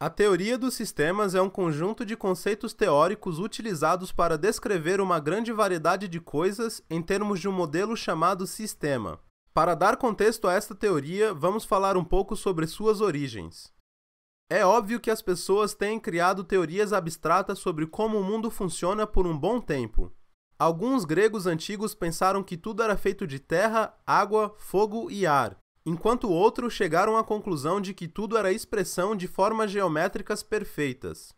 A teoria dos sistemas é um conjunto de conceitos teóricos utilizados para descrever uma grande variedade de coisas em termos de um modelo chamado sistema. Para dar contexto a esta teoria, vamos falar um pouco sobre suas origens. É óbvio que as pessoas têm criado teorias abstratas sobre como o mundo funciona por um bom tempo. Alguns gregos antigos pensaram que tudo era feito de terra, água, fogo e ar, enquanto outros chegaram à conclusão de que tudo era expressão de formas geométricas perfeitas.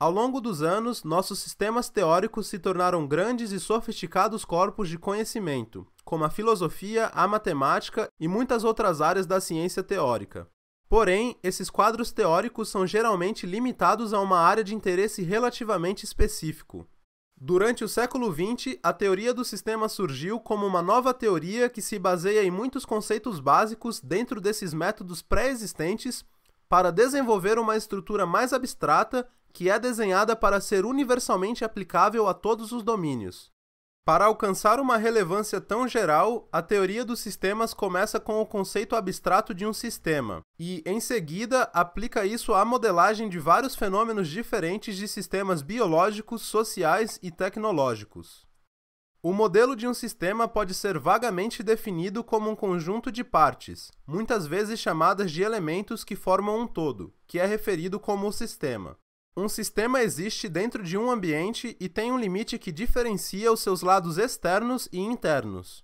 Ao longo dos anos, nossos sistemas teóricos se tornaram grandes e sofisticados corpos de conhecimento, como a filosofia, a matemática e muitas outras áreas da ciência teórica. Porém, esses quadros teóricos são geralmente limitados a uma área de interesse relativamente específico, Durante o século XX, a teoria do sistema surgiu como uma nova teoria que se baseia em muitos conceitos básicos dentro desses métodos pré-existentes para desenvolver uma estrutura mais abstrata que é desenhada para ser universalmente aplicável a todos os domínios. Para alcançar uma relevância tão geral, a teoria dos sistemas começa com o conceito abstrato de um sistema e, em seguida, aplica isso à modelagem de vários fenômenos diferentes de sistemas biológicos, sociais e tecnológicos. O modelo de um sistema pode ser vagamente definido como um conjunto de partes, muitas vezes chamadas de elementos que formam um todo, que é referido como o sistema. Um sistema existe dentro de um ambiente e tem um limite que diferencia os seus lados externos e internos.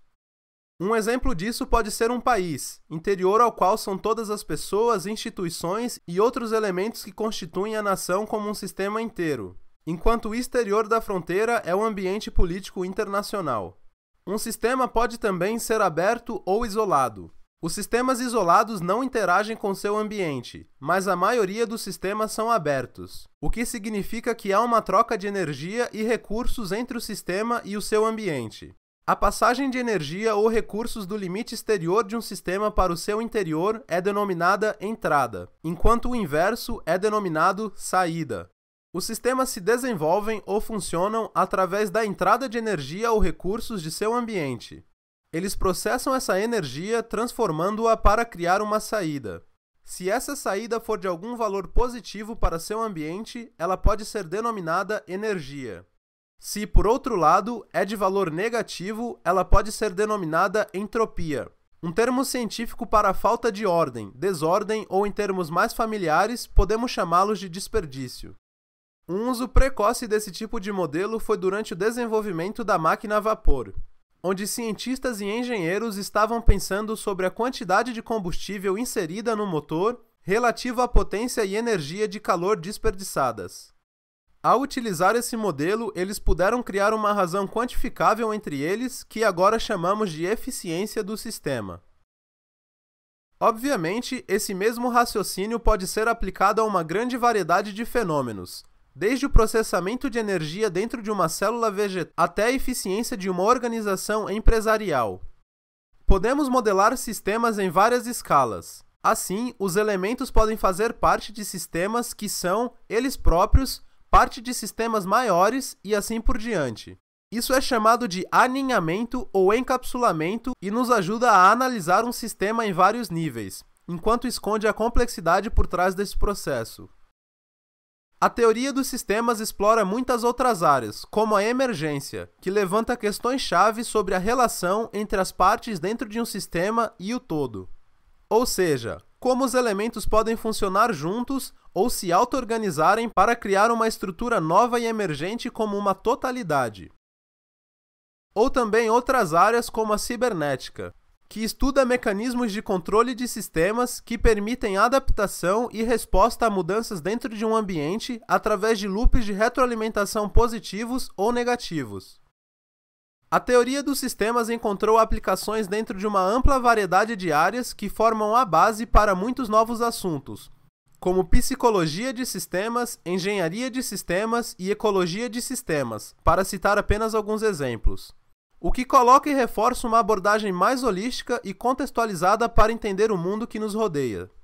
Um exemplo disso pode ser um país, interior ao qual são todas as pessoas, instituições e outros elementos que constituem a nação como um sistema inteiro, enquanto o exterior da fronteira é o ambiente político internacional. Um sistema pode também ser aberto ou isolado, os sistemas isolados não interagem com seu ambiente, mas a maioria dos sistemas são abertos, o que significa que há uma troca de energia e recursos entre o sistema e o seu ambiente. A passagem de energia ou recursos do limite exterior de um sistema para o seu interior é denominada entrada, enquanto o inverso é denominado saída. Os sistemas se desenvolvem ou funcionam através da entrada de energia ou recursos de seu ambiente, eles processam essa energia transformando-a para criar uma saída. Se essa saída for de algum valor positivo para seu ambiente, ela pode ser denominada energia. Se, por outro lado, é de valor negativo, ela pode ser denominada entropia, um termo científico para a falta de ordem, desordem ou, em termos mais familiares, podemos chamá-los de desperdício. Um uso precoce desse tipo de modelo foi durante o desenvolvimento da máquina a vapor, onde cientistas e engenheiros estavam pensando sobre a quantidade de combustível inserida no motor relativa à potência e energia de calor desperdiçadas. Ao utilizar esse modelo, eles puderam criar uma razão quantificável entre eles, que agora chamamos de eficiência do sistema. Obviamente, esse mesmo raciocínio pode ser aplicado a uma grande variedade de fenômenos, desde o processamento de energia dentro de uma célula vegetal até a eficiência de uma organização empresarial. Podemos modelar sistemas em várias escalas. Assim, os elementos podem fazer parte de sistemas que são, eles próprios, parte de sistemas maiores e assim por diante. Isso é chamado de aninhamento ou encapsulamento e nos ajuda a analisar um sistema em vários níveis, enquanto esconde a complexidade por trás desse processo. A teoria dos sistemas explora muitas outras áreas, como a emergência, que levanta questões-chave sobre a relação entre as partes dentro de um sistema e o todo. Ou seja, como os elementos podem funcionar juntos ou se auto-organizarem para criar uma estrutura nova e emergente como uma totalidade. Ou também outras áreas como a cibernética, que estuda mecanismos de controle de sistemas que permitem adaptação e resposta a mudanças dentro de um ambiente através de loops de retroalimentação positivos ou negativos. A teoria dos sistemas encontrou aplicações dentro de uma ampla variedade de áreas que formam a base para muitos novos assuntos, como psicologia de sistemas, engenharia de sistemas e ecologia de sistemas, para citar apenas alguns exemplos o que coloca e reforça uma abordagem mais holística e contextualizada para entender o mundo que nos rodeia.